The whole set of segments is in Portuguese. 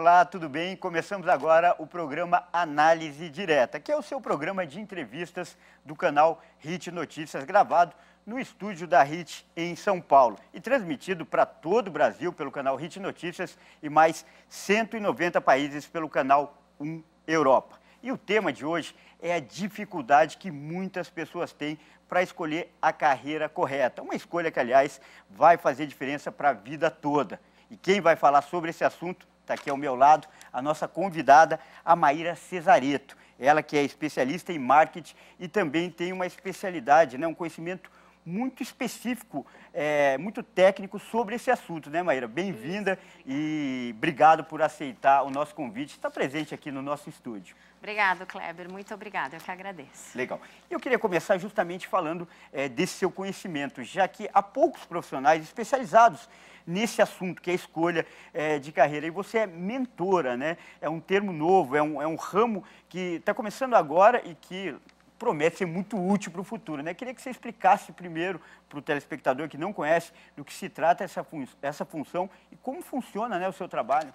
Olá, tudo bem? Começamos agora o programa Análise Direta, que é o seu programa de entrevistas do canal Hit Notícias, gravado no estúdio da Hit em São Paulo e transmitido para todo o Brasil pelo canal Hit Notícias e mais 190 países pelo canal 1 Europa. E o tema de hoje é a dificuldade que muitas pessoas têm para escolher a carreira correta. Uma escolha que, aliás, vai fazer diferença para a vida toda. E quem vai falar sobre esse assunto está aqui ao meu lado, a nossa convidada, a Maíra Cesareto. Ela que é especialista em marketing e também tem uma especialidade, né, um conhecimento muito específico, é, muito técnico sobre esse assunto, né, Maíra? Bem-vinda e obrigado por aceitar o nosso convite, estar presente aqui no nosso estúdio. Obrigado, Kleber. Muito obrigada. Eu que agradeço. Legal. Eu queria começar justamente falando é, desse seu conhecimento, já que há poucos profissionais especializados nesse assunto, que é a escolha é, de carreira. E você é mentora, né? É um termo novo, é um, é um ramo que está começando agora e que promete ser muito útil para o futuro. Né? Queria que você explicasse primeiro para o telespectador que não conhece do que se trata essa, fun essa função e como funciona né, o seu trabalho.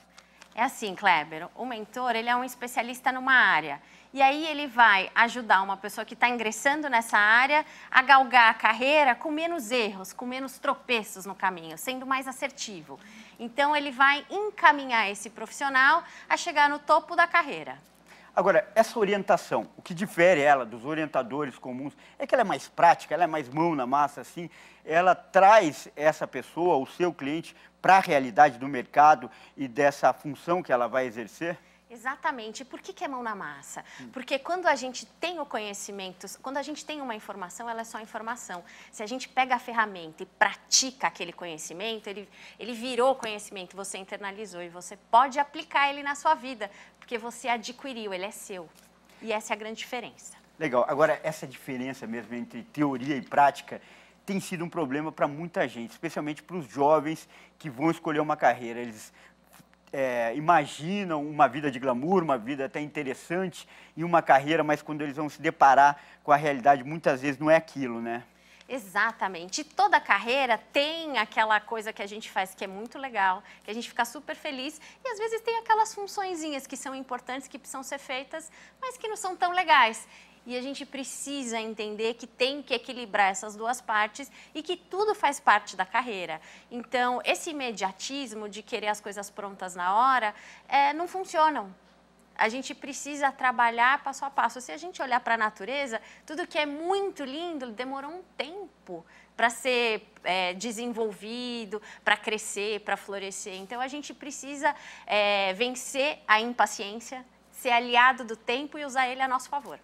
É assim, Kleber, o mentor ele é um especialista numa área e aí ele vai ajudar uma pessoa que está ingressando nessa área a galgar a carreira com menos erros, com menos tropeços no caminho, sendo mais assertivo. Então ele vai encaminhar esse profissional a chegar no topo da carreira. Agora, essa orientação, o que difere ela dos orientadores comuns é que ela é mais prática, ela é mais mão na massa, assim, ela traz essa pessoa, o seu cliente, para a realidade do mercado e dessa função que ela vai exercer? Exatamente. E por que, que é mão na massa? Hum. Porque quando a gente tem o conhecimento, quando a gente tem uma informação, ela é só informação. Se a gente pega a ferramenta e pratica aquele conhecimento, ele, ele virou conhecimento, você internalizou e você pode aplicar ele na sua vida, porque você adquiriu, ele é seu. E essa é a grande diferença. Legal. Agora, essa diferença mesmo entre teoria e prática tem sido um problema para muita gente, especialmente para os jovens que vão escolher uma carreira. Eles é, imaginam uma vida de glamour, uma vida até interessante e uma carreira, mas quando eles vão se deparar com a realidade, muitas vezes não é aquilo, né? Exatamente. Toda carreira tem aquela coisa que a gente faz que é muito legal, que a gente fica super feliz. E às vezes tem aquelas funções que são importantes, que precisam ser feitas, mas que não são tão legais. E a gente precisa entender que tem que equilibrar essas duas partes e que tudo faz parte da carreira. Então, esse imediatismo de querer as coisas prontas na hora é, não funcionam. A gente precisa trabalhar passo a passo. Se a gente olhar para a natureza, tudo que é muito lindo demorou um tempo para ser é, desenvolvido, para crescer, para florescer. Então a gente precisa é, vencer a impaciência, ser aliado do tempo e usar ele a nosso favor.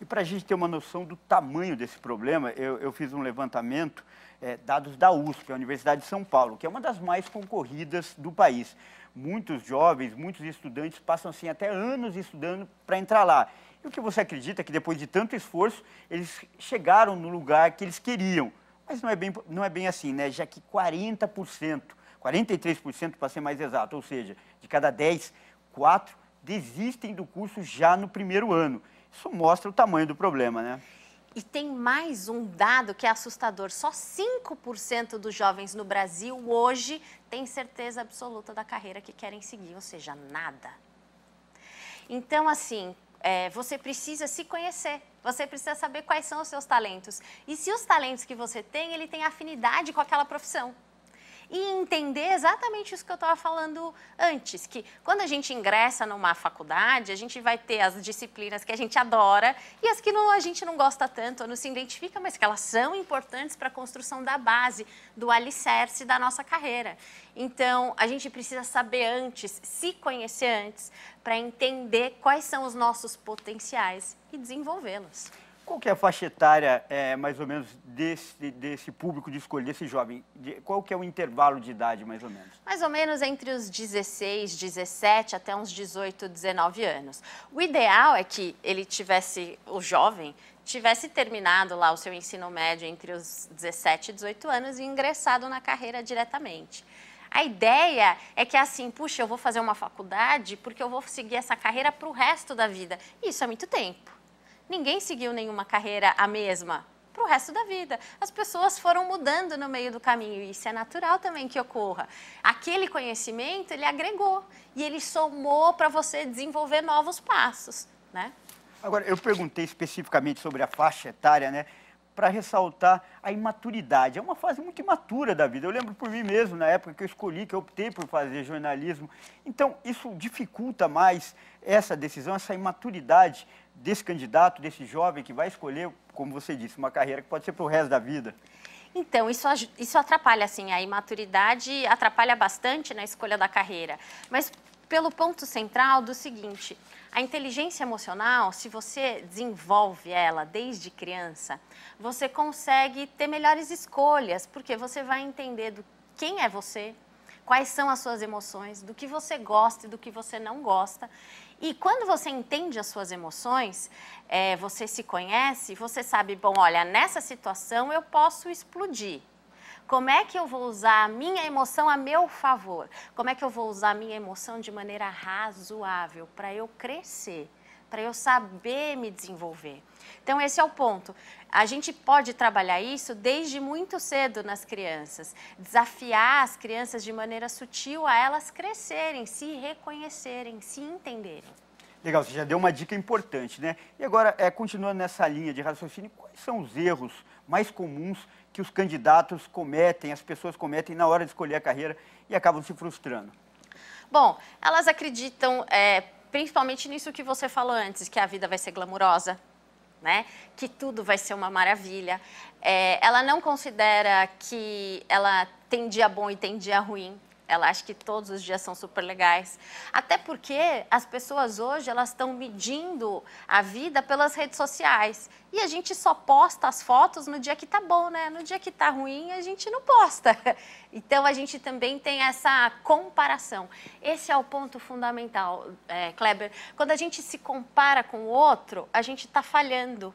E para a gente ter uma noção do tamanho desse problema, eu, eu fiz um levantamento, é, dados da USP, a Universidade de São Paulo, que é uma das mais concorridas do país. Muitos jovens, muitos estudantes passam assim até anos estudando para entrar lá. E o que você acredita é que depois de tanto esforço, eles chegaram no lugar que eles queriam. Mas não é bem, não é bem assim, né? Já que 40%, 43% para ser mais exato, ou seja, de cada 10, 4 desistem do curso já no primeiro ano. Isso mostra o tamanho do problema, né? E tem mais um dado que é assustador: só 5% dos jovens no Brasil hoje têm certeza absoluta da carreira que querem seguir, ou seja, nada. Então, assim, é, você precisa se conhecer, você precisa saber quais são os seus talentos. E se os talentos que você tem, ele tem afinidade com aquela profissão e entender exatamente isso que eu estava falando antes, que quando a gente ingressa numa faculdade, a gente vai ter as disciplinas que a gente adora e as que não, a gente não gosta tanto, ou não se identifica, mas que elas são importantes para a construção da base, do alicerce da nossa carreira. Então, a gente precisa saber antes, se conhecer antes, para entender quais são os nossos potenciais e desenvolvê-los. Qual que é a faixa etária, é, mais ou menos, desse, desse público de escolha, desse jovem? De, qual que é o intervalo de idade, mais ou menos? Mais ou menos entre os 16, 17 até uns 18, 19 anos. O ideal é que ele tivesse, o jovem, tivesse terminado lá o seu ensino médio entre os 17 e 18 anos e ingressado na carreira diretamente. A ideia é que é assim, puxa, eu vou fazer uma faculdade porque eu vou seguir essa carreira para o resto da vida. Isso é muito tempo. Ninguém seguiu nenhuma carreira a mesma para o resto da vida. As pessoas foram mudando no meio do caminho e isso é natural também que ocorra. Aquele conhecimento ele agregou e ele somou para você desenvolver novos passos, né? Agora, eu perguntei especificamente sobre a faixa etária, né? Para ressaltar a imaturidade. É uma fase muito imatura da vida. Eu lembro por mim mesmo, na época que eu escolhi, que eu optei por fazer jornalismo. Então, isso dificulta mais essa decisão, essa imaturidade desse candidato, desse jovem que vai escolher, como você disse, uma carreira que pode ser para o resto da vida? Então, isso, isso atrapalha, assim, a imaturidade atrapalha bastante na escolha da carreira. Mas pelo ponto central do seguinte: a inteligência emocional, se você desenvolve ela desde criança, você consegue ter melhores escolhas, porque você vai entender do quem é você, quais são as suas emoções, do que você gosta e do que você não gosta. E quando você entende as suas emoções, é, você se conhece, você sabe, bom, olha, nessa situação eu posso explodir. Como é que eu vou usar a minha emoção a meu favor? Como é que eu vou usar a minha emoção de maneira razoável para eu crescer? para eu saber me desenvolver. Então, esse é o ponto. A gente pode trabalhar isso desde muito cedo nas crianças, desafiar as crianças de maneira sutil a elas crescerem, se reconhecerem, se entenderem. Legal, você já deu uma dica importante, né? E agora, é, continuando nessa linha de raciocínio, quais são os erros mais comuns que os candidatos cometem, as pessoas cometem na hora de escolher a carreira e acabam se frustrando? Bom, elas acreditam, é, principalmente nisso que você falou antes, que a vida vai ser glamurosa, né? Que tudo vai ser uma maravilha. É, ela não considera que ela tem dia bom e tem dia ruim. Ela acha que todos os dias são super legais. Até porque as pessoas hoje elas estão medindo a vida pelas redes sociais. E a gente só posta as fotos no dia que tá bom, né? No dia que tá ruim, a gente não posta. Então a gente também tem essa comparação. Esse é o ponto fundamental, é, Kleber. Quando a gente se compara com o outro, a gente está falhando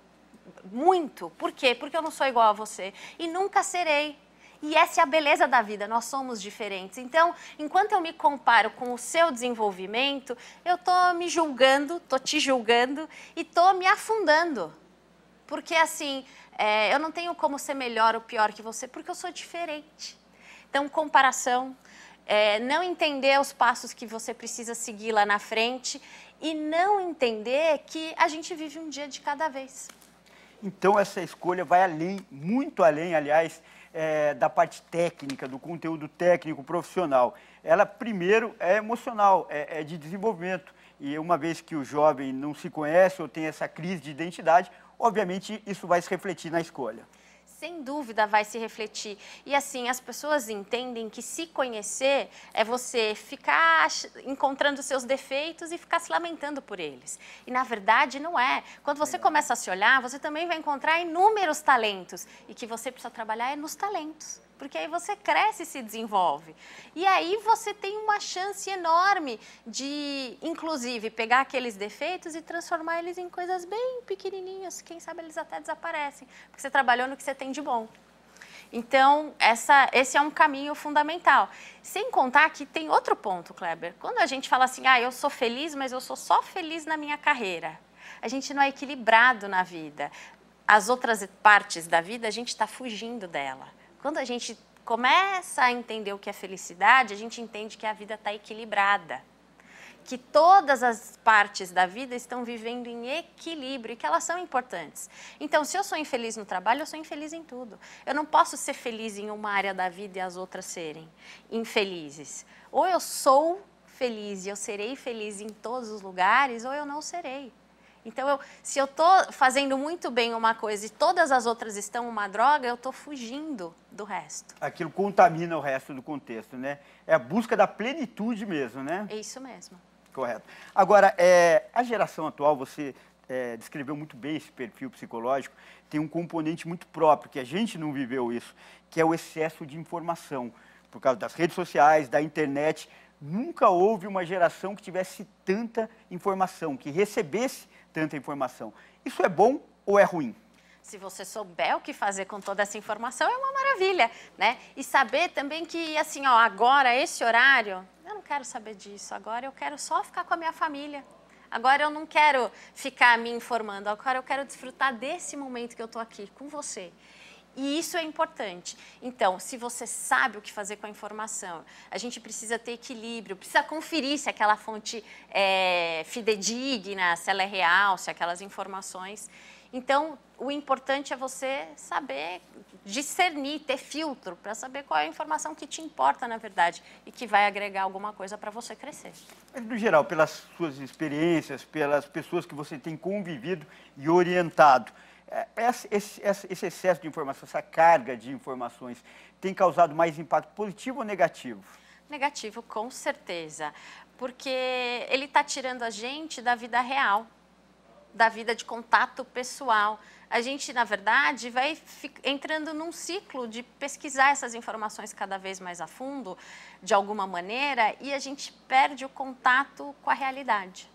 muito. Por quê? Porque eu não sou igual a você. E nunca serei. E essa é a beleza da vida, nós somos diferentes. Então, enquanto eu me comparo com o seu desenvolvimento, eu tô me julgando, tô te julgando e tô me afundando. Porque assim, é, eu não tenho como ser melhor ou pior que você, porque eu sou diferente. Então, comparação, é, não entender os passos que você precisa seguir lá na frente e não entender que a gente vive um dia de cada vez. Então, essa escolha vai além, muito além, aliás, é, da parte técnica, do conteúdo técnico, profissional. Ela, primeiro, é emocional, é, é de desenvolvimento. E uma vez que o jovem não se conhece ou tem essa crise de identidade, obviamente isso vai se refletir na escolha sem dúvida vai se refletir. E assim, as pessoas entendem que se conhecer é você ficar encontrando seus defeitos e ficar se lamentando por eles. E na verdade não é. Quando você começa a se olhar, você também vai encontrar inúmeros talentos e que você precisa trabalhar é nos talentos porque aí você cresce e se desenvolve. E aí você tem uma chance enorme de, inclusive, pegar aqueles defeitos e transformar eles em coisas bem pequenininhas, quem sabe eles até desaparecem, porque você trabalhou no que você tem de bom. Então, essa, esse é um caminho fundamental. Sem contar que tem outro ponto, Kleber. Quando a gente fala assim, ah, eu sou feliz, mas eu sou só feliz na minha carreira. A gente não é equilibrado na vida. As outras partes da vida, a gente está fugindo dela. Quando a gente começa a entender o que é felicidade, a gente entende que a vida está equilibrada. Que todas as partes da vida estão vivendo em equilíbrio e que elas são importantes. Então, se eu sou infeliz no trabalho, eu sou infeliz em tudo. Eu não posso ser feliz em uma área da vida e as outras serem infelizes. Ou eu sou feliz e eu serei feliz em todos os lugares, ou eu não serei. Então, eu, se eu estou fazendo muito bem uma coisa e todas as outras estão uma droga, eu estou fugindo do resto. Aquilo contamina o resto do contexto, né? É a busca da plenitude mesmo, né? É isso mesmo. Correto. Agora, é, a geração atual, você é, descreveu muito bem esse perfil psicológico, tem um componente muito próprio, que a gente não viveu isso, que é o excesso de informação. Por causa das redes sociais, da internet, nunca houve uma geração que tivesse tanta informação, que recebesse tanta informação. Isso é bom ou é ruim? se você souber o que fazer com toda essa informação, é uma maravilha, né? E saber também que, assim, ó, agora, esse horário, eu não quero saber disso, agora eu quero só ficar com a minha família. Agora eu não quero ficar me informando, agora eu quero desfrutar desse momento que eu estou aqui com você. E isso é importante. Então, se você sabe o que fazer com a informação, a gente precisa ter equilíbrio, precisa conferir se aquela fonte é fidedigna, se ela é real, se aquelas informações. Então, o importante é você saber discernir, ter filtro para saber qual é a informação que te importa, na verdade, e que vai agregar alguma coisa para você crescer. Mas, no geral, pelas suas experiências, pelas pessoas que você tem convivido e orientado, é, esse, esse, esse excesso de informação, essa carga de informações, tem causado mais impacto positivo ou negativo? Negativo, com certeza. Porque ele está tirando a gente da vida real, da vida de contato pessoal. A gente, na verdade, vai entrando num ciclo de pesquisar essas informações cada vez mais a fundo, de alguma maneira, e a gente perde o contato com a realidade.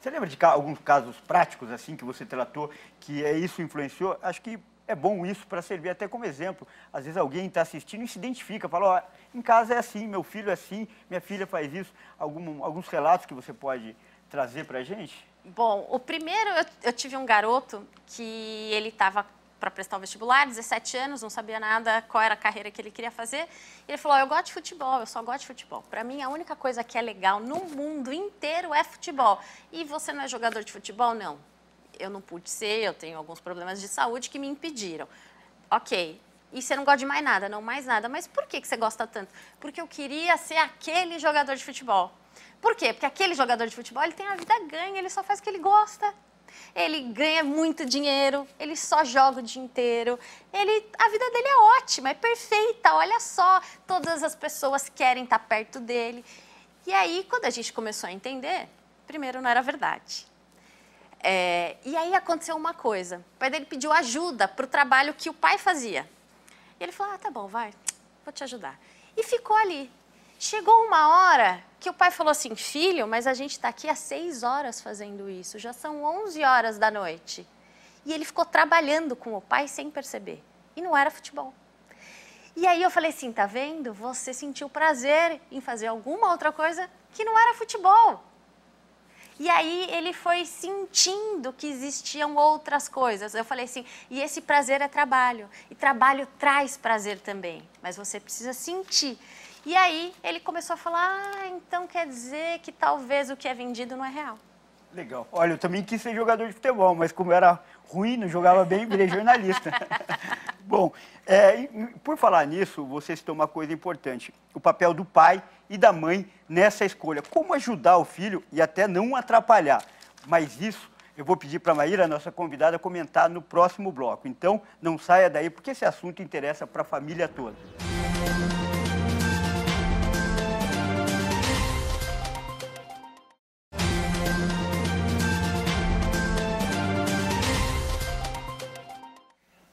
Você lembra de alguns casos práticos assim que você tratou que é, isso influenciou? Acho que é bom isso para servir até como exemplo. Às vezes alguém está assistindo e se identifica, fala, ó, em casa é assim, meu filho é assim, minha filha faz isso. Algum, alguns relatos que você pode trazer para a gente? Bom, o primeiro, eu, eu, tive um garoto que ele estava para prestar o vestibular, 17 anos, não sabia nada qual era a carreira que ele queria fazer. E ele falou: Eu gosto de futebol, eu só gosto de futebol. Para mim, a única coisa que é legal no mundo inteiro é futebol. E você não é jogador de futebol? Não. Eu não pude ser, eu tenho alguns problemas de saúde que me impediram. Ok. E você não gosta de mais nada, não mais nada. Mas por que, que você gosta tanto? Porque eu queria ser aquele jogador de futebol. Por quê? Porque aquele jogador de futebol ele tem a vida ganha, ele só faz o que ele gosta ele ganha muito dinheiro, ele só joga o dia inteiro, ele, a vida dele é ótima, é perfeita, olha só, todas as pessoas querem estar perto dele. E aí, quando a gente começou a entender, primeiro não era verdade. É, e aí aconteceu uma coisa, o pai dele pediu ajuda para o trabalho que o pai fazia. E ele falou, ah, tá bom, vai, vou te ajudar. E ficou ali. Chegou uma hora que o pai falou assim: filho, mas a gente está aqui há seis horas fazendo isso, já são onze horas da noite. E ele ficou trabalhando com o pai sem perceber. E não era futebol. E aí eu falei assim: tá vendo? Você sentiu prazer em fazer alguma outra coisa que não era futebol. E aí ele foi sentindo que existiam outras coisas. Eu falei assim: e esse prazer é trabalho. E trabalho traz prazer também. Mas você precisa sentir. E aí ele começou a falar: ah, então quer dizer que talvez o que é vendido não é real. Legal. Olha, eu também quis ser jogador de futebol, mas como era ruim, não jogava bem, virei jornalista. Bom, é, por falar nisso, você citou uma coisa importante: o papel do pai e da mãe nessa escolha. Como ajudar o filho e até não atrapalhar. Mas isso eu vou pedir para a Maíra, nossa convidada, comentar no próximo bloco. Então, não saia daí, porque esse assunto interessa para a família toda.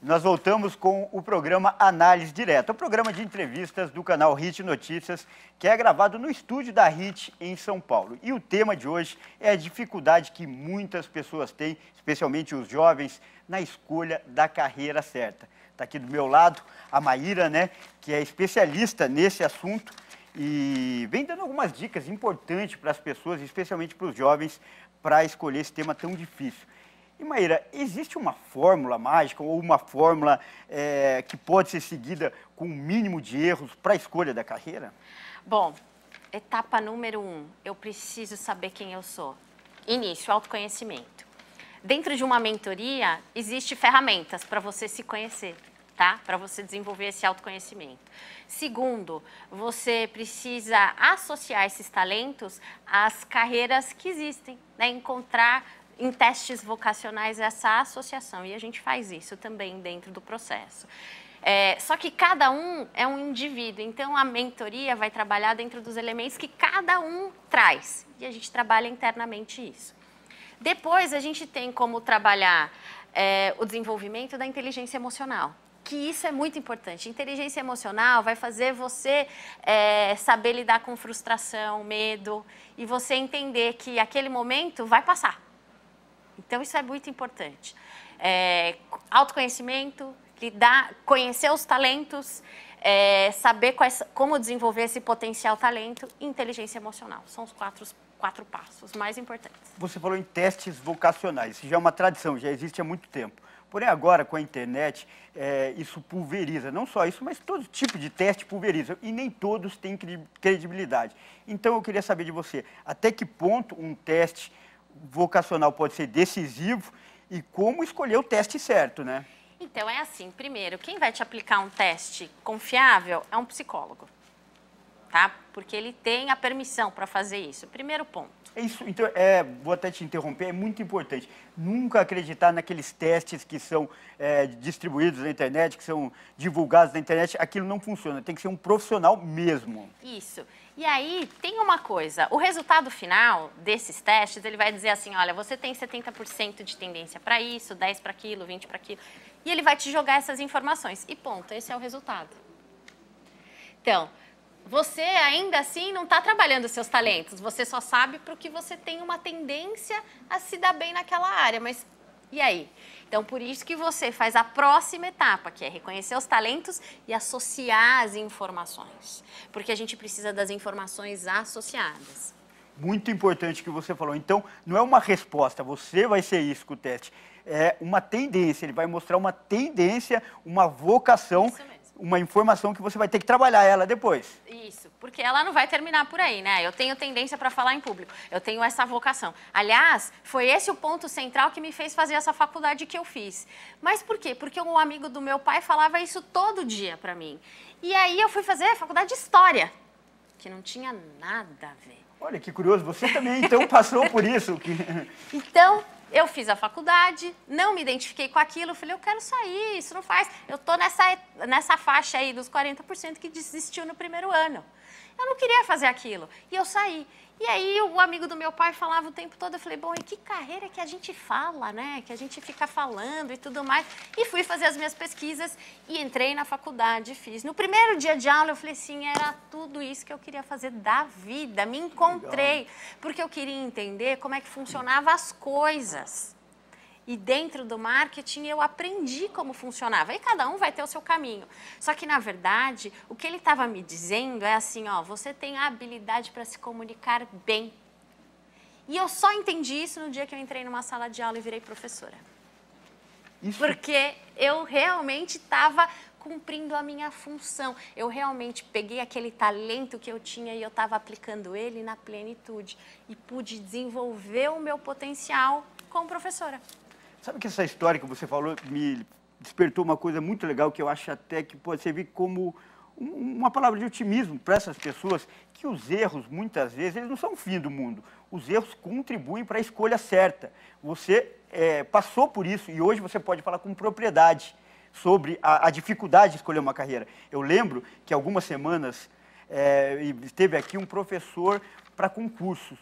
Nós voltamos com o programa Análise Direta, o programa de entrevistas do canal Hit Notícias, que é gravado no estúdio da Hit em São Paulo. E o tema de hoje é a dificuldade que muitas pessoas têm, especialmente os jovens, na escolha da carreira certa. Está aqui do meu lado a Maíra, né, que é especialista nesse assunto e vem dando algumas dicas importantes para as pessoas, especialmente para os jovens, para escolher esse tema tão difícil. E Maíra, existe uma fórmula mágica ou uma fórmula é, que pode ser seguida com o um mínimo de erros para a escolha da carreira? Bom, etapa número um, eu preciso saber quem eu sou. Início, autoconhecimento. Dentro de uma mentoria, existe ferramentas para você se conhecer, tá? Para você desenvolver esse autoconhecimento. Segundo, você precisa associar esses talentos às carreiras que existem, né? Encontrar em testes vocacionais essa associação e a gente faz isso também dentro do processo. É, só que cada um é um indivíduo, então a mentoria vai trabalhar dentro dos elementos que cada um traz e a gente trabalha internamente isso. Depois a gente tem como trabalhar é, o desenvolvimento da inteligência emocional que isso é muito importante. Inteligência emocional vai fazer você é, saber lidar com frustração, medo e você entender que aquele momento vai passar. Então, isso é muito importante. É, autoconhecimento, lidar, conhecer os talentos, é, saber quais, como desenvolver esse potencial talento e inteligência emocional. São os quatro, quatro passos mais importantes. Você falou em testes vocacionais. Isso já é uma tradição, já existe há muito tempo. Porém, agora, com a internet, é, isso pulveriza. Não só isso, mas todo tipo de teste pulveriza. E nem todos têm credibilidade. Então, eu queria saber de você, até que ponto um teste vocacional pode ser decisivo e como escolher o teste certo, né? Então é assim, primeiro, quem vai te aplicar um teste confiável é um psicólogo. Tá? Porque ele tem a permissão para fazer isso. Primeiro ponto. É Isso, então, é, vou até te interromper, é muito importante. Nunca acreditar naqueles testes que são é, distribuídos na internet, que são divulgados na internet, aquilo não funciona. Tem que ser um profissional mesmo. Isso. E aí, tem uma coisa, o resultado final desses testes, ele vai dizer assim, olha, você tem 70% de tendência para isso, 10 para aquilo, 20 para aquilo, e ele vai te jogar essas informações. E ponto, esse é o resultado. Então, você ainda assim não está trabalhando seus talentos, você só sabe porque que você tem uma tendência a se dar bem naquela área, mas e aí? Então, por isso que você faz a próxima etapa, que é reconhecer os talentos e associar as informações. Porque a gente precisa das informações associadas. Muito importante que você falou. Então, não é uma resposta, você vai ser isso com o teste. É uma tendência, ele vai mostrar uma tendência, uma vocação uma informação que você vai ter que trabalhar ela depois. Isso, porque ela não vai terminar por aí, né? Eu tenho tendência para falar em público, eu tenho essa vocação. Aliás, foi esse o ponto central que me fez fazer essa faculdade que eu fiz. Mas por quê? Porque um amigo do meu pai falava isso todo dia para mim. E aí eu fui fazer a faculdade de História, que não tinha nada a ver. Olha, que curioso, você também então passou por isso. então, eu fiz a faculdade, não me identifiquei com aquilo, falei, eu quero sair, isso não faz. Eu estou nessa, nessa faixa aí dos 40% que desistiu no primeiro ano. Eu não queria fazer aquilo. E eu saí. E aí o amigo do meu pai falava o tempo todo, eu falei, bom, e que carreira que a gente fala, né? Que a gente fica falando e tudo mais. E fui fazer as minhas pesquisas e entrei na faculdade, fiz. No primeiro dia de aula eu falei assim, era tudo isso que eu queria fazer da vida, me encontrei, porque eu queria entender como é que funcionava as coisas e dentro do marketing eu aprendi como funcionava. E cada um vai ter o seu caminho. Só que na verdade, o que ele estava me dizendo é assim, ó, você tem a habilidade para se comunicar bem. E eu só entendi isso no dia que eu entrei numa sala de aula e virei professora. Isso. Porque eu realmente estava cumprindo a minha função. Eu realmente peguei aquele talento que eu tinha e eu estava aplicando ele na plenitude e pude desenvolver o meu potencial como professora. Sabe que essa história que você falou me despertou uma coisa muito legal que eu acho até que pode servir como uma palavra de otimismo para essas pessoas que os erros muitas vezes eles não são o fim do mundo. Os erros contribuem para a escolha certa. Você é, passou por isso e hoje você pode falar com propriedade sobre a, a dificuldade de escolher uma carreira. Eu lembro que algumas semanas é, teve aqui um professor para concursos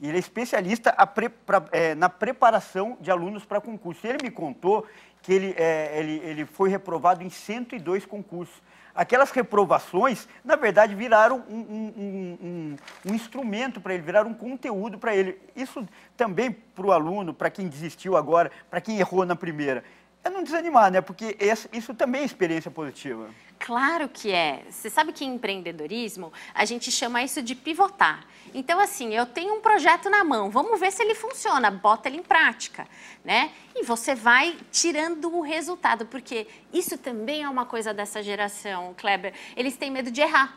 e ele é especialista pre, pra, é, na preparação de alunos para concurso. Ele me contou que ele, é, ele, ele foi reprovado em 102 concursos. Aquelas reprovações, na verdade, viraram um, um, um, um instrumento para ele, viraram um conteúdo para ele. Isso também para o aluno, para quem desistiu agora, para quem errou na primeira. É não desanimar, né? Porque esse, isso também é experiência positiva. Claro que é. Você sabe que em empreendedorismo a gente chama isso de pivotar. Então, assim, eu tenho um projeto na mão, vamos ver se ele funciona, bota ele em prática, né? E você vai tirando o resultado, porque isso também é uma coisa dessa geração, Kleber. Eles têm medo de errar.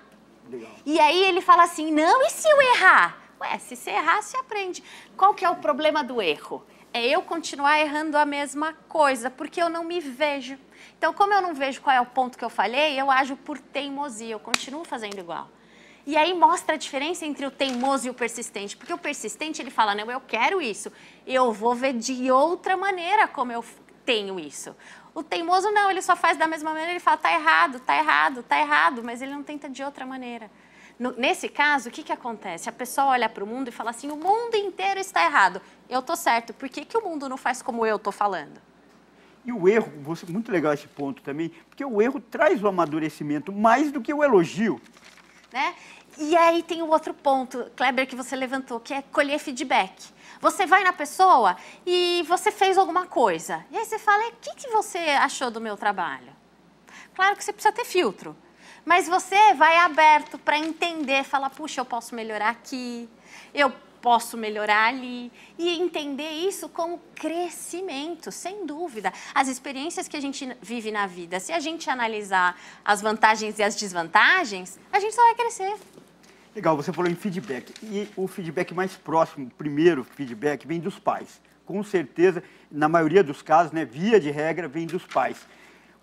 Legal. E aí ele fala assim: não, e se eu errar? Ué, se você errar, você aprende. Qual que é o problema do erro? É eu continuar errando a mesma coisa, porque eu não me vejo então, como eu não vejo qual é o ponto que eu falhei, eu ajo por teimosia, eu continuo fazendo igual. E aí mostra a diferença entre o teimoso e o persistente, porque o persistente ele fala: "Não, eu quero isso. Eu vou ver de outra maneira como eu tenho isso". O teimoso não, ele só faz da mesma maneira, ele fala: "Tá errado, tá errado, tá errado", mas ele não tenta de outra maneira. No, nesse caso, o que, que acontece? A pessoa olha para o mundo e fala assim: o mundo inteiro está errado. Eu tô certo. Por que, que o mundo não faz como eu tô falando? E o erro, muito legal esse ponto também, porque o erro traz o amadurecimento mais do que o elogio. Né? E aí tem o um outro ponto, Kleber, que você levantou, que é colher feedback. Você vai na pessoa e você fez alguma coisa. E aí você fala, é, o que, que você achou do meu trabalho? Claro que você precisa ter filtro. Mas você vai aberto para entender, falar, puxa, eu posso melhorar aqui, eu posso melhorar ali. E entender isso como crescimento, sem dúvida. As experiências que a gente vive na vida, se a gente analisar as vantagens e as desvantagens, a gente só vai crescer. Legal, você falou em feedback. E o feedback mais próximo, primeiro feedback, vem dos pais. Com certeza, na maioria dos casos, né, via de regra, vem dos pais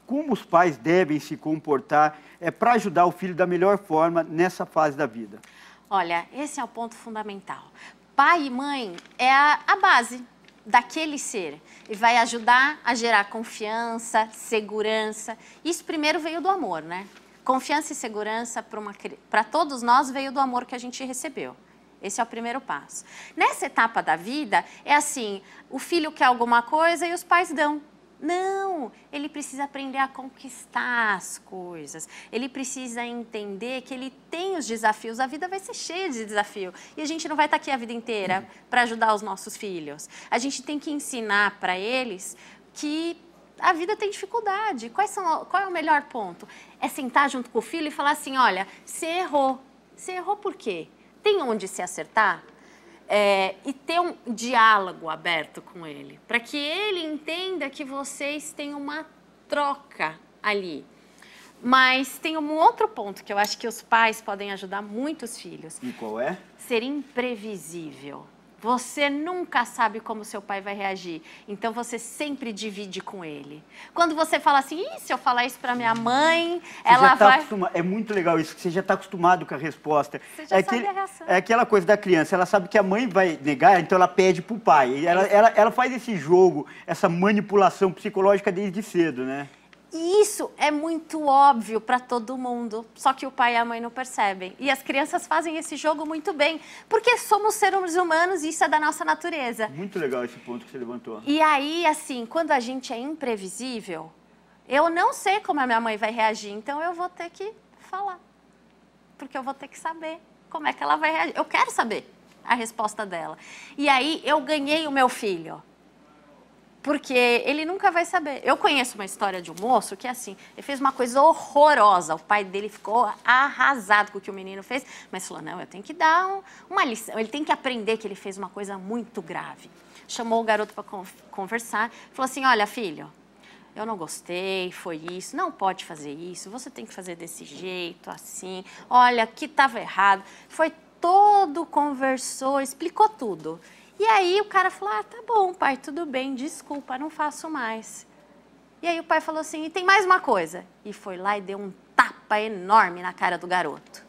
como os pais devem se comportar é, para ajudar o filho da melhor forma nessa fase da vida. Olha, esse é o ponto fundamental. Pai e mãe é a, a base daquele ser e vai ajudar a gerar confiança, segurança. Isso primeiro veio do amor, né? Confiança e segurança para todos nós veio do amor que a gente recebeu. Esse é o primeiro passo. Nessa etapa da vida, é assim: o filho quer alguma coisa e os pais dão. Não, ele precisa aprender a conquistar as coisas. Ele precisa entender que ele tem os desafios. A vida vai ser cheia de desafio e a gente não vai estar aqui a vida inteira uhum. para ajudar os nossos filhos. A gente tem que ensinar para eles que a vida tem dificuldade. Quais são, qual é o melhor ponto? É sentar junto com o filho e falar assim: olha, você errou. Você errou por quê? Tem onde se acertar? É, e ter um diálogo aberto com ele, para que ele entenda que vocês têm uma troca ali. Mas tem um outro ponto que eu acho que os pais podem ajudar muito os filhos. E qual é? Ser imprevisível. Você nunca sabe como seu pai vai reagir, então você sempre divide com ele. Quando você fala assim, Ih, se eu falar isso para minha mãe, você ela tá vai. Acostuma... É muito legal isso, que você já está acostumado com a resposta. Você já é sabe aquele... a reação. É aquela coisa da criança, ela sabe que a mãe vai negar, então ela pede para o pai. Ela, ela, ela faz esse jogo, essa manipulação psicológica desde cedo, né? E isso é muito óbvio para todo mundo, só que o pai e a mãe não percebem. E as crianças fazem esse jogo muito bem, porque somos seres humanos e isso é da nossa natureza. Muito legal esse ponto que você levantou. E aí, assim, quando a gente é imprevisível, eu não sei como a minha mãe vai reagir, então eu vou ter que falar. Porque eu vou ter que saber como é que ela vai reagir. Eu quero saber a resposta dela. E aí eu ganhei o meu filho porque ele nunca vai saber. Eu conheço uma história de um moço que, assim, ele fez uma coisa horrorosa. O pai dele ficou arrasado com o que o menino fez, mas falou: não, eu tenho que dar um, uma lição. Ele tem que aprender que ele fez uma coisa muito grave. Chamou o garoto para conversar, falou assim: olha, filho. Eu não gostei, foi isso, não pode fazer isso, você tem que fazer desse jeito, assim. Olha, que estava errado. Foi todo, conversou, explicou tudo. E aí o cara falou: ah, tá bom, pai, tudo bem, desculpa, não faço mais. E aí o pai falou assim: e tem mais uma coisa. E foi lá e deu um tapa enorme na cara do garoto.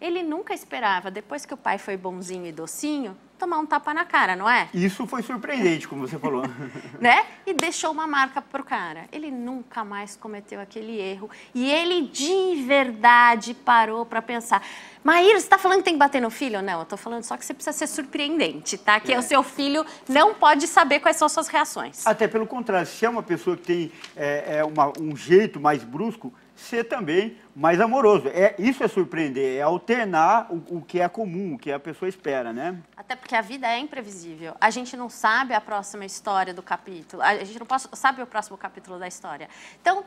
Ele nunca esperava, depois que o pai foi bonzinho e docinho, tomar um tapa na cara, não é? Isso foi surpreendente, como você falou. né? E deixou uma marca pro cara. Ele nunca mais cometeu aquele erro. E ele de verdade parou para pensar. Maíra, você está falando que tem que bater no filho? Não, eu estou falando só que você precisa ser surpreendente, tá? Que é. o seu filho não pode saber quais são as suas reações. Até pelo contrário, se é uma pessoa que tem é, é, uma, um jeito mais brusco, ser também mais amoroso. É, isso é surpreender, é alternar o, o, que é comum, o que a pessoa espera, né? Até porque a vida é imprevisível. A gente não sabe a próxima história do capítulo, a gente não sabe o próximo capítulo da história. Então,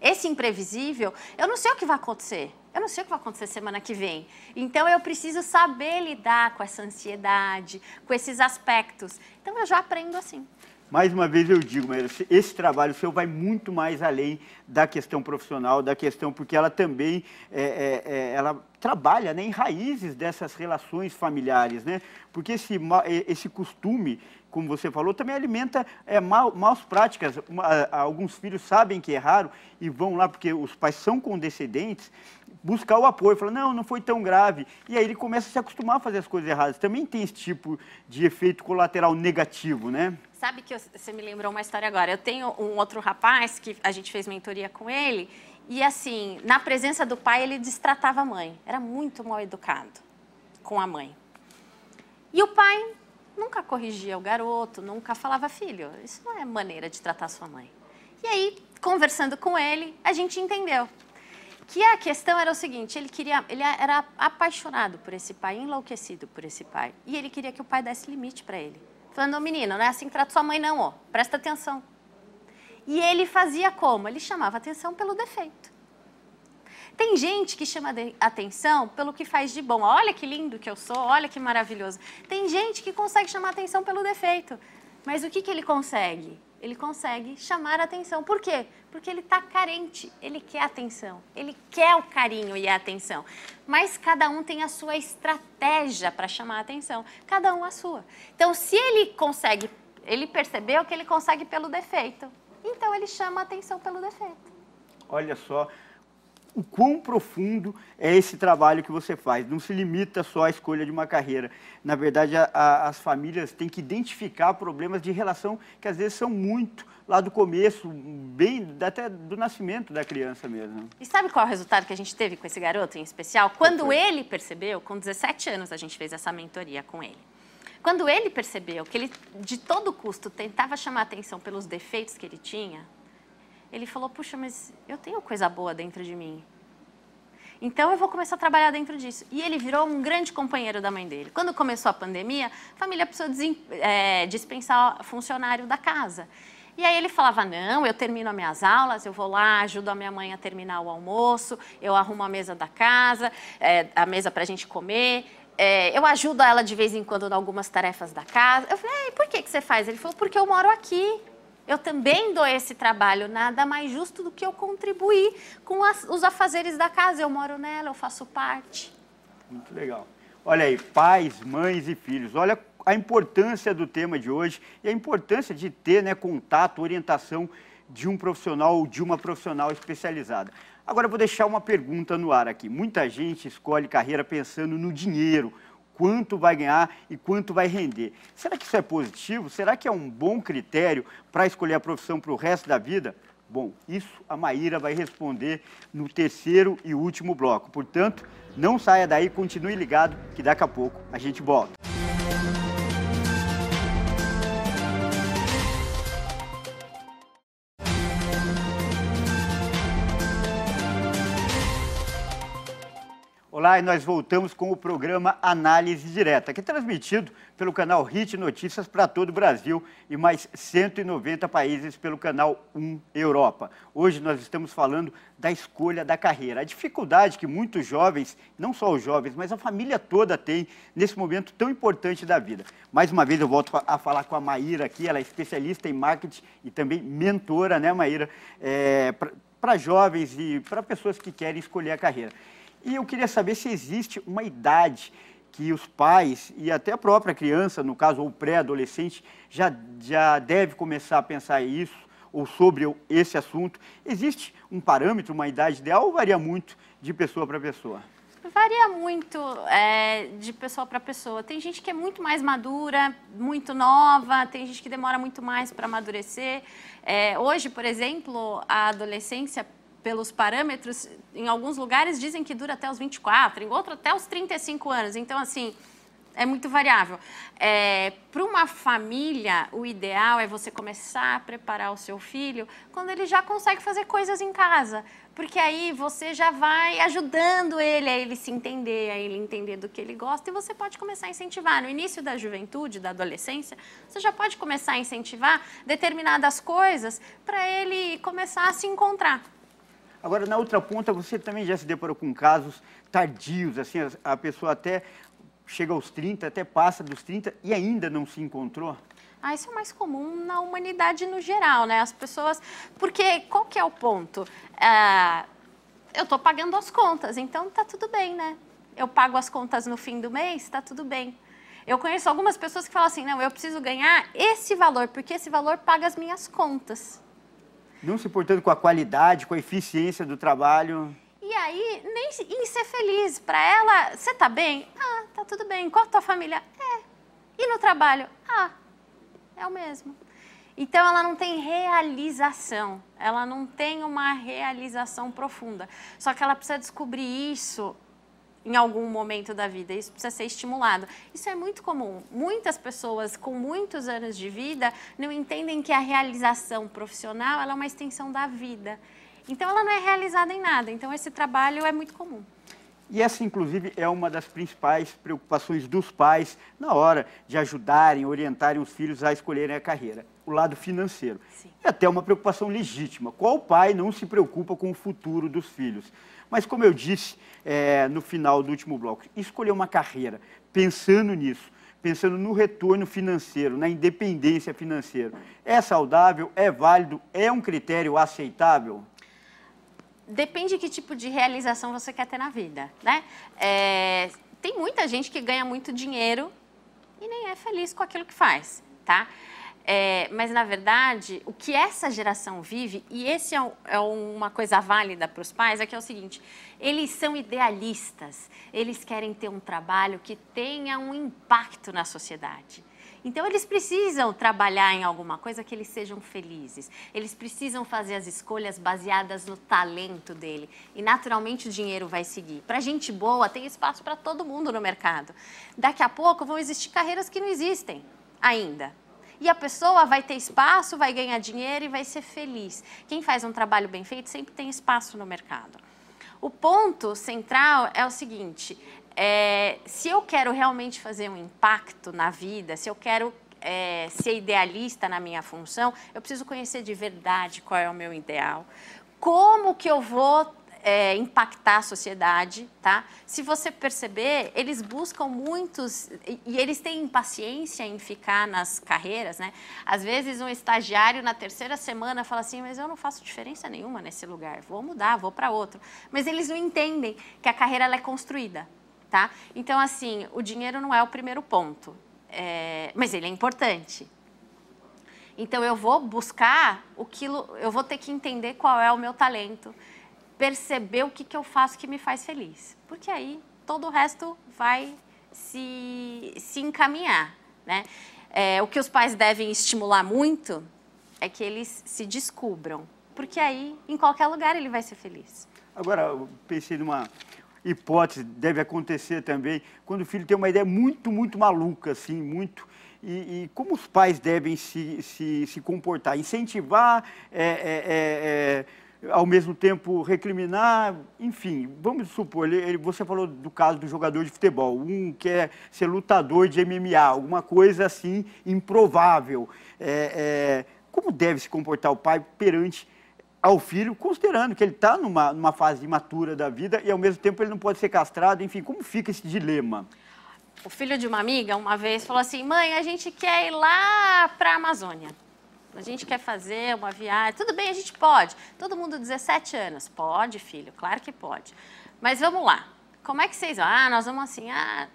esse imprevisível, eu não sei o que vai acontecer eu não sei o que vai acontecer semana que vem. Então eu preciso saber lidar com essa ansiedade, com esses aspectos. Então eu já aprendo assim. Mais uma vez eu digo, mas esse trabalho seu vai muito mais além da questão profissional, da questão, porque ela também é, é, é ela trabalha né, em raízes dessas relações familiares, né? Porque esse, esse costume como você falou, também alimenta é, mal, maus práticas. Alguns filhos sabem que erraram e vão lá, porque os pais são condescendentes, buscar o apoio, falar, não, não foi tão grave. E aí ele começa a se acostumar a fazer as coisas erradas. Também tem esse tipo de efeito colateral negativo, né? Sabe que eu, você me lembrou uma história agora. Eu tenho um outro rapaz que a gente fez mentoria com ele e, assim, na presença do pai, ele destratava a mãe. Era muito mal educado com a mãe. E o pai nunca corrigia o garoto, nunca falava, filho, isso não é maneira de tratar sua mãe. E aí, conversando com ele, a gente entendeu que a questão era o seguinte, ele queria, ele era apaixonado por esse pai, enlouquecido por esse pai, e ele queria que o pai desse limite para ele. Falando, oh, menino, não é assim que trata sua mãe não, ó, presta atenção. E ele fazia como? Ele chamava atenção pelo defeito. Tem gente que chama atenção pelo que faz de bom. Olha que lindo que eu sou, olha que maravilhoso. Tem gente que consegue chamar atenção pelo defeito. Mas o que, que ele consegue? Ele consegue chamar atenção. Por quê? Porque ele está carente, ele quer atenção, ele quer o carinho e a atenção. Mas cada um tem a sua estratégia para chamar atenção, cada um a sua. Então, se ele consegue, ele percebeu que ele consegue pelo defeito, então ele chama atenção pelo defeito. Olha só, o quão profundo é esse trabalho que você faz. Não se limita só à escolha de uma carreira. Na verdade, a, a, as famílias têm que identificar problemas de relação que às vezes são muito lá do começo, bem até do nascimento da criança mesmo. E sabe qual é o resultado que a gente teve com esse garoto em especial? Quando ele percebeu, com 17 anos a gente fez essa mentoria com ele. Quando ele percebeu que ele de todo custo tentava chamar atenção pelos defeitos que ele tinha, ele falou: puxa, mas eu tenho coisa boa dentro de mim. Então eu vou começar a trabalhar dentro disso. E ele virou um grande companheiro da mãe dele. Quando começou a pandemia, a família precisou é, dispensar funcionário da casa. E aí ele falava: não, eu termino as minhas aulas, eu vou lá, ajudo a minha mãe a terminar o almoço, eu arrumo a mesa da casa, é, a mesa para a gente comer. É, eu ajudo ela de vez em quando em algumas tarefas da casa. Eu falei, por que, que você faz? Ele falou, porque eu moro aqui. Eu também dou esse trabalho, nada mais justo do que eu contribuir com as, os afazeres da casa. Eu moro nela, eu faço parte. Muito legal. Olha aí, pais, mães e filhos. Olha a importância do tema de hoje e a importância de ter né, contato, orientação de um profissional ou de uma profissional especializada. Agora eu vou deixar uma pergunta no ar aqui. Muita gente escolhe carreira pensando no dinheiro, quanto vai ganhar e quanto vai render. Será que isso é positivo? Será que é um bom critério para escolher a profissão para o resto da vida? Bom, isso a Maíra vai responder no terceiro e último bloco. Portanto, não saia daí, continue ligado que daqui a pouco a gente volta. lá e nós voltamos com o programa Análise Direta, que é transmitido pelo canal Hit Notícias para todo o Brasil e mais 190 países pelo canal 1 Europa. Hoje nós estamos falando da escolha da carreira, a dificuldade que muitos jovens, não só os jovens, mas a família toda tem nesse momento tão importante da vida. Mais uma vez eu volto a falar com a Maíra aqui, ela é especialista em marketing e também mentora, né, Maíra, é, para jovens e para pessoas que querem escolher a carreira. E eu queria saber se existe uma idade que os pais e até a própria criança, no caso, ou pré-adolescente, já, já deve começar a pensar isso ou sobre esse assunto. Existe um parâmetro, uma idade ideal ou varia muito de pessoa para pessoa? Varia muito é, de pessoa para pessoa. Tem gente que é muito mais madura, muito nova, tem gente que demora muito mais para amadurecer. É, hoje, por exemplo, a adolescência pelos parâmetros, em alguns lugares dizem que dura até os 24, em outro até os 35 anos. Então, assim, é muito variável. É, Para uma família, o ideal é você começar a preparar o seu filho quando ele já consegue fazer coisas em casa. Porque aí você já vai ajudando ele a ele se entender, a ele entender do que ele gosta e você pode começar a incentivar. No início da juventude, da adolescência, você já pode começar a incentivar determinadas coisas para ele começar a se encontrar. Agora, na outra ponta, você também já se deparou com casos tardios, assim, a pessoa até chega aos 30, até passa dos 30 e ainda não se encontrou? Ah, isso é mais comum na humanidade no geral, né? As pessoas... Porque qual que é o ponto? É, eu estou pagando as contas, então tá tudo bem, né? Eu pago as contas no fim do mês, tá tudo bem. Eu conheço algumas pessoas que falam assim, não, eu preciso ganhar esse valor, porque esse valor paga as minhas contas. Não se importando com a qualidade, com a eficiência do trabalho. E aí, nem em ser feliz. Para ela, você tá bem? Ah, tá tudo bem. Qual a tua família? É. E no trabalho? Ah, é o mesmo. Então ela não tem realização, ela não tem uma realização profunda. Só que ela precisa descobrir isso em algum momento da vida. Isso precisa ser estimulado. Isso é muito comum. Muitas pessoas com muitos anos de vida não entendem que a realização profissional é uma extensão da vida. Então, ela não é realizada em nada. Então, esse trabalho é muito comum. E essa, inclusive, é uma das principais preocupações dos pais na hora de ajudarem, orientarem os filhos a escolherem a carreira o lado financeiro. Sim. E é até uma preocupação legítima. Qual pai não se preocupa com o futuro dos filhos? Mas, como eu disse é, no final do último bloco, escolher uma carreira pensando nisso, pensando no retorno financeiro, na independência financeira, é saudável? É válido? É um critério aceitável? Depende de que tipo de realização você quer ter na vida, né? É, tem muita gente que ganha muito dinheiro e nem é feliz com aquilo que faz, tá? É, mas, na verdade, o que essa geração vive, e esse é, um, é uma coisa válida para os pais, é que é o seguinte, eles são idealistas, eles querem ter um trabalho que tenha um impacto na sociedade. Então, eles precisam trabalhar em alguma coisa que eles sejam felizes. Eles precisam fazer as escolhas baseadas no talento dele. E, naturalmente, o dinheiro vai seguir. Para gente boa, tem espaço para todo mundo no mercado. Daqui a pouco vão existir carreiras que não existem ainda e a pessoa vai ter espaço, vai ganhar dinheiro e vai ser feliz. Quem faz um trabalho bem feito sempre tem espaço no mercado. O ponto central é o seguinte: é, se eu quero realmente fazer um impacto na vida, se eu quero é, ser idealista na minha função, eu preciso conhecer de verdade qual é o meu ideal. Como que eu vou é, impactar a sociedade, tá? Se você perceber, eles buscam muitos e eles têm impaciência em ficar nas carreiras, né? Às vezes um estagiário na terceira semana fala assim, mas eu não faço diferença nenhuma nesse lugar, vou mudar, vou para outro. Mas eles não entendem que a carreira é construída, tá? Então assim, o dinheiro não é o primeiro ponto, é... mas ele é importante, então eu vou buscar o que eu vou ter que entender qual é o meu talento perceber o que, que eu faço que me faz feliz. Porque aí todo o resto vai se, se encaminhar, né? É, o que os pais devem estimular muito é que eles se descubram, porque aí em qualquer lugar ele vai ser feliz. Agora, eu pensei numa hipótese, deve acontecer também, quando o filho tem uma ideia muito, muito maluca, assim, muito. E, e como os pais devem se, se, se comportar? Incentivar, é, é, é, é ao mesmo tempo recriminar, enfim, vamos supor, ele, ele, você falou do caso do jogador de futebol, um quer é ser lutador de MMA, alguma coisa assim improvável. É, é, como deve se comportar o pai perante ao filho, considerando que ele está numa, numa fase imatura da vida e ao mesmo tempo ele não pode ser castrado, enfim, como fica esse dilema? O filho de uma amiga uma vez falou assim: mãe, a gente quer ir lá para a Amazônia. A gente quer fazer uma viagem. Tudo bem, a gente pode. Todo mundo 17 anos. Pode, filho, claro que pode. Mas vamos lá. Como é que vocês vão? Ah, nós vamos assim. Ah.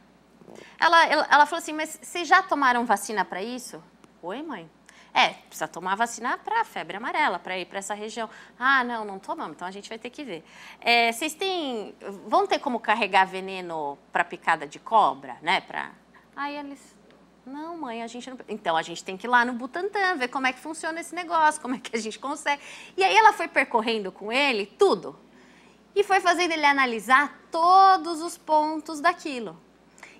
Ela, ela, ela falou assim, mas vocês já tomaram vacina para isso? Oi, mãe. É, precisa tomar vacina para febre amarela, para ir para essa região. Ah, não, não tomamos, então a gente vai ter que ver. É, vocês têm. Vão ter como carregar veneno para picada de cobra, né? Pra... Aí eles. Não, mãe, a gente não. Então a gente tem que ir lá no Butantã, ver como é que funciona esse negócio, como é que a gente consegue. E aí ela foi percorrendo com ele tudo. E foi fazendo ele analisar todos os pontos daquilo.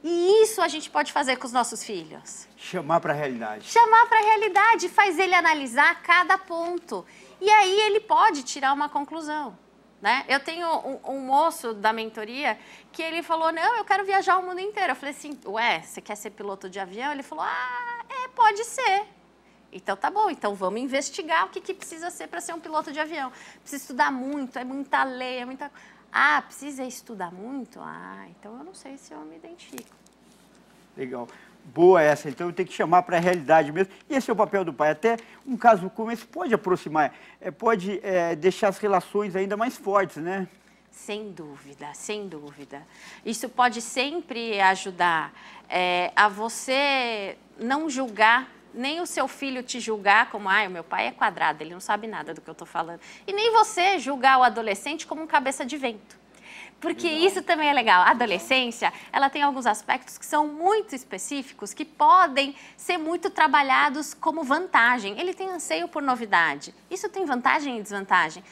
E isso a gente pode fazer com os nossos filhos. Chamar para a realidade. Chamar para a realidade faz ele analisar cada ponto. E aí ele pode tirar uma conclusão. Né? Eu tenho um, um, moço da mentoria que ele falou, não, eu quero viajar o mundo inteiro. Eu falei assim, ué, você quer ser piloto de avião? Ele falou, ah, é, pode ser. Então tá bom, então vamos investigar o que, que precisa ser para ser um piloto de avião. Precisa estudar muito, é muita lei, é muita... Ah, precisa estudar muito? Ah, então eu não sei se eu me identifico. Legal. Boa essa, então eu tenho que chamar para a realidade mesmo. E esse é o papel do pai. Até um caso como esse pode aproximar, é, pode é, deixar as relações ainda mais fortes, né? Sem dúvida, sem dúvida. Isso pode sempre ajudar é, a você não julgar, nem o seu filho te julgar como, ah, o meu pai é quadrado, ele não sabe nada do que eu estou falando. E nem você julgar o adolescente como um cabeça de vento. Porque legal. isso também é legal. A adolescência, ela tem alguns aspectos que são muito específicos, que podem ser muito trabalhados como vantagem. Ele tem anseio por novidade. Isso tem vantagem e desvantagem.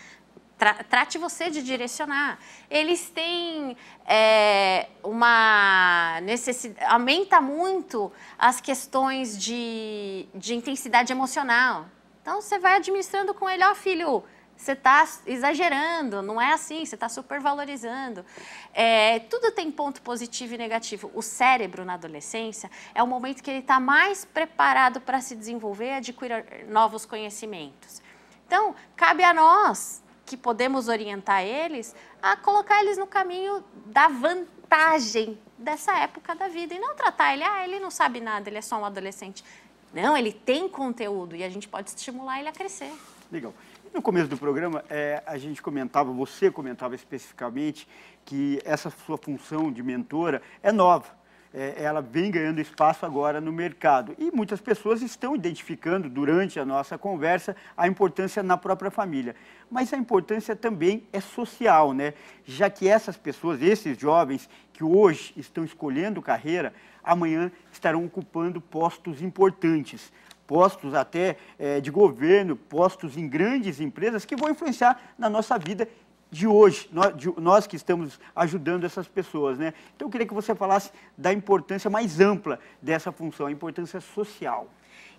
Tra trate você de direcionar. Eles têm é, uma necessidade. Aumenta muito as questões de, de intensidade emocional. Então, você vai administrando com ele, ó, oh, filho você está exagerando, não é assim, você está supervalorizando. É, tudo tem ponto positivo e negativo. O cérebro na adolescência é o momento que ele está mais preparado para se desenvolver e adquirir novos conhecimentos. Então, cabe a nós, que podemos orientar eles, a colocar eles no caminho da vantagem dessa época da vida e não tratar ele, ah, ele não sabe nada, ele é só um adolescente. Não, ele tem conteúdo e a gente pode estimular ele a crescer. Legal. No começo do programa, é, a gente comentava, você comentava especificamente, que essa sua função de mentora é nova. É, ela vem ganhando espaço agora no mercado. E muitas pessoas estão identificando, durante a nossa conversa, a importância na própria família. Mas a importância também é social, né? Já que essas pessoas, esses jovens que hoje estão escolhendo carreira, amanhã estarão ocupando postos importantes postos até é, de governo, postos em grandes empresas que vão influenciar na nossa vida de hoje, nós, de, nós, que estamos ajudando essas pessoas, né? Então eu queria que você falasse da importância mais ampla dessa função, a importância social.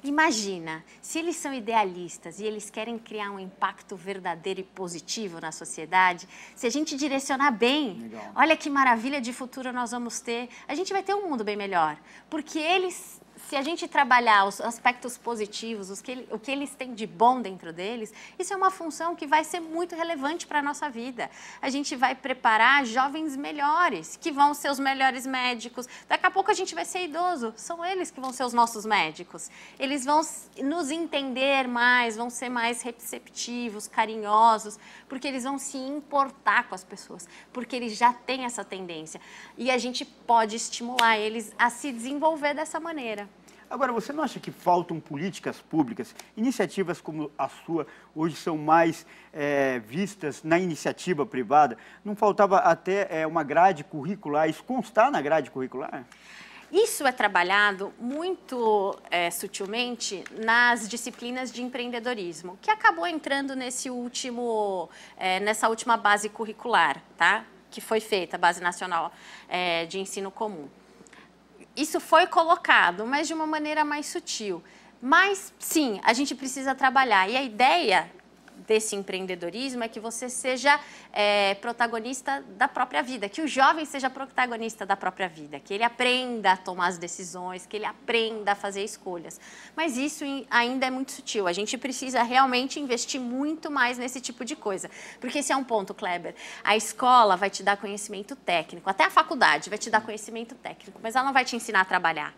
Imagina, se eles são idealistas e eles querem criar um impacto verdadeiro e positivo na sociedade, se a gente direcionar bem, Legal. olha que maravilha de futuro nós vamos ter. A gente vai ter um mundo bem melhor, porque eles se a gente trabalhar os aspectos positivos, os que, o que eles têm de bom dentro deles, isso é uma função que vai ser muito relevante para a nossa vida. A gente vai preparar jovens melhores, que vão ser os melhores médicos. Daqui a pouco a gente vai ser idoso, são eles que vão ser os nossos médicos. Eles vão nos entender mais, vão ser mais receptivos, carinhosos, porque eles vão se importar com as pessoas, porque eles já têm essa tendência. E a gente pode estimular eles a se desenvolver dessa maneira. Agora, você não acha que faltam políticas públicas? Iniciativas como a sua hoje são mais é, vistas na iniciativa privada. Não faltava até é, uma grade curricular, isso constar na grade curricular? Isso é trabalhado muito é, sutilmente nas disciplinas de empreendedorismo, que acabou entrando nesse último, nessa última base curricular, tá? que foi feita, a Base Nacional é, de Ensino Comum isso foi colocado, mas de uma maneira mais sutil. Mas sim, a gente precisa trabalhar. E a ideia desse empreendedorismo é que você seja é, protagonista da própria vida, que o jovem seja protagonista da própria vida, que ele aprenda a tomar as decisões, que ele aprenda a fazer escolhas. Mas isso ainda é muito sutil. A gente precisa realmente investir muito mais nesse tipo de coisa. Porque esse é um ponto, Kleber. A escola vai te dar conhecimento técnico, até a faculdade vai te dar conhecimento técnico, mas ela não vai te ensinar a trabalhar.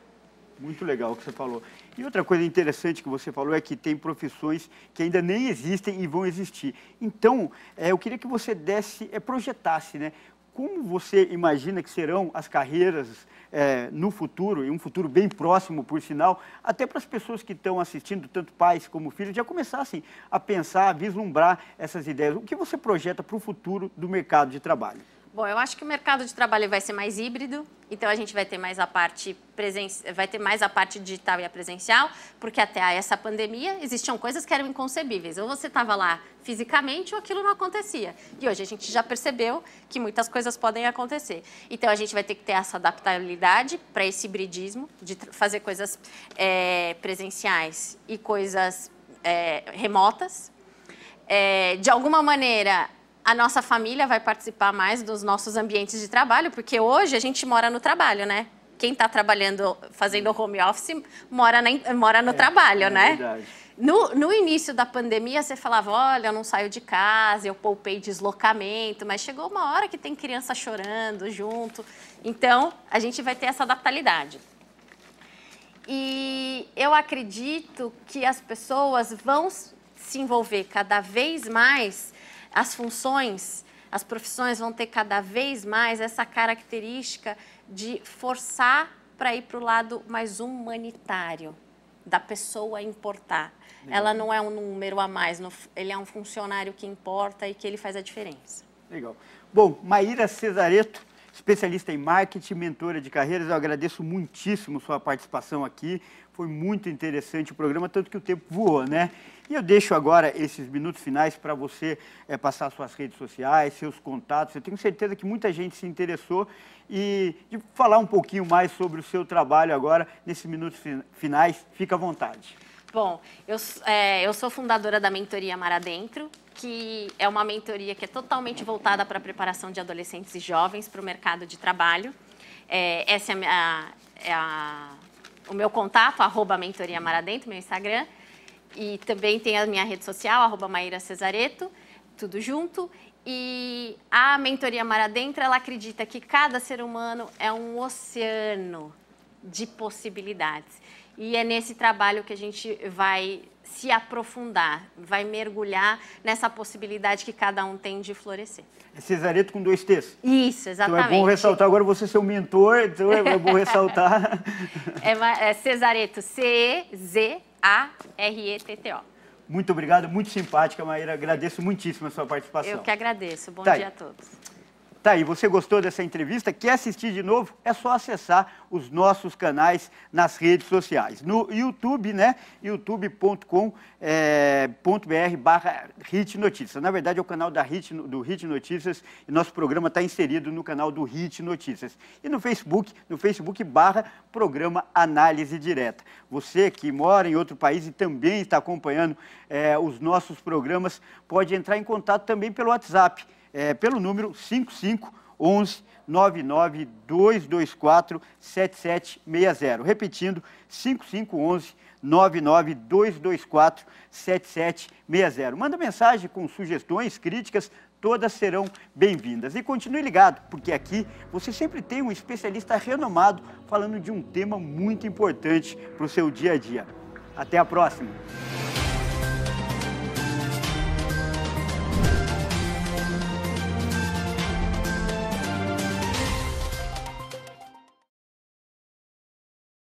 Muito legal o que você falou. E outra coisa interessante que você falou é que tem profissões que ainda nem existem e vão existir. Então, é, eu queria que você desse, é, projetasse, né? Como você imagina que serão as carreiras é, no futuro, e um futuro bem próximo, por sinal, até para as pessoas que estão assistindo, tanto pais como filhos, já começassem a pensar, a vislumbrar essas ideias? O que você projeta para o futuro do mercado de trabalho? Bom, eu acho que o mercado de trabalho vai ser mais híbrido, então a gente vai ter mais a parte presen... vai ter mais a parte digital e a presencial, porque até essa pandemia existiam coisas que eram inconcebíveis. Ou você estava lá fisicamente ou aquilo não acontecia. E hoje a gente já percebeu que muitas coisas podem acontecer. Então a gente vai ter que ter essa adaptabilidade para esse hibridismo de fazer coisas é, presenciais e coisas é, remotas. É, de alguma maneira a nossa família vai participar mais dos nossos ambientes de trabalho, porque hoje a gente mora no trabalho, né? Quem está trabalhando, fazendo home office, mora, na, mora no é, trabalho, é né? Verdade. No, no, início da pandemia, você falava: olha, eu não saio de casa, eu poupei deslocamento, mas chegou uma hora que tem criança chorando junto. Então, a gente vai ter essa adaptabilidade. E eu acredito que as pessoas vão se envolver cada vez mais as funções, as profissões vão ter cada vez mais essa característica de forçar para ir para o lado mais humanitário da pessoa importar. Legal. Ela não é um número a mais, ele é um funcionário que importa e que ele faz a diferença. Legal. Bom, Maíra Cesareto, especialista em marketing, mentora de carreiras, eu agradeço muitíssimo sua participação aqui. Foi muito interessante o programa, tanto que o tempo voou, né? E eu deixo agora esses minutos finais para você é, passar suas redes sociais, seus contatos. Eu tenho certeza que muita gente se interessou e de falar um pouquinho mais sobre o seu trabalho agora, nesses minutos finais, fica à vontade. Bom, eu, é, eu sou fundadora da mentoria Mar Adentro, que é uma mentoria que é totalmente voltada para a preparação de adolescentes e jovens para o mercado de trabalho. É, eh, esse é, a, é a, o meu contato, arroba mentoria Mar Adentro, meu Instagram. E também tem a minha rede social, arroba Maíra Cesareto, tudo junto. E a mentoria Mar Adentro, ela acredita que cada ser humano é um oceano de possibilidades. E é nesse trabalho que a gente vai se aprofundar, vai mergulhar nessa possibilidade que cada um tem de florescer. É Cesareto com dois T's. Isso, exatamente. Então é bom ressaltar, agora você ser é seu mentor, então é bom ressaltar. é, é Cesareto, C-E-Z a-R-E-T-T-O. Muito obrigado, muito simpática, Maíra. Agradeço muitíssimo a sua participação. Eu que agradeço. Bom tá dia aí. a todos. Tá aí, você gostou dessa entrevista? Quer assistir de novo? É só acessar os nossos canais nas redes sociais. No YouTube, né? youtube.com.br eh, é, barra Hit Notícias. Na verdade, é o canal da Hit, do Hit Notícias e nosso programa está inserido no canal do Hit Notícias. E no Facebook, no Facebook barra Programa Análise Direta. Você que mora em outro país e também está acompanhando é, os nossos programas, pode entrar em contato também pelo WhatsApp é, pelo número 5511992247760. 99224 7760. Repetindo, 5511 99224 7760. Manda mensagem com sugestões, críticas, todas serão bem-vindas. E continue ligado, porque aqui você sempre tem um especialista renomado falando de um tema muito importante para o seu dia a dia. Até a próxima!